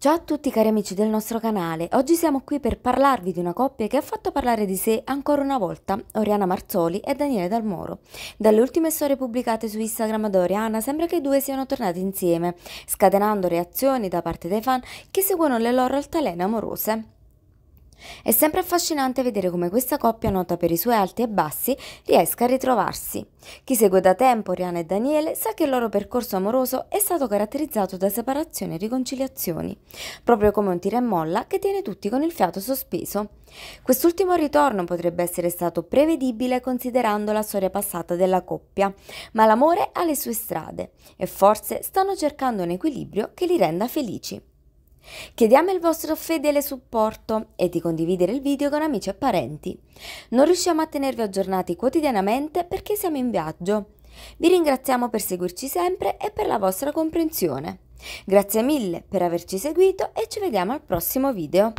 Ciao a tutti cari amici del nostro canale, oggi siamo qui per parlarvi di una coppia che ha fatto parlare di sé ancora una volta, Oriana Marzoli e Daniele Dalmoro. Dalle ultime storie pubblicate su Instagram da Oriana sembra che i due siano tornati insieme, scatenando reazioni da parte dei fan che seguono le loro altalene amorose. È sempre affascinante vedere come questa coppia, nota per i suoi alti e bassi, riesca a ritrovarsi. Chi segue da tempo Rihanna e Daniele sa che il loro percorso amoroso è stato caratterizzato da separazioni e riconciliazioni, proprio come un tira e molla che tiene tutti con il fiato sospeso. Quest'ultimo ritorno potrebbe essere stato prevedibile considerando la storia passata della coppia, ma l'amore ha le sue strade e forse stanno cercando un equilibrio che li renda felici. Chiediamo il vostro fedele supporto e di condividere il video con amici e parenti. Non riusciamo a tenervi aggiornati quotidianamente perché siamo in viaggio. Vi ringraziamo per seguirci sempre e per la vostra comprensione. Grazie mille per averci seguito e ci vediamo al prossimo video.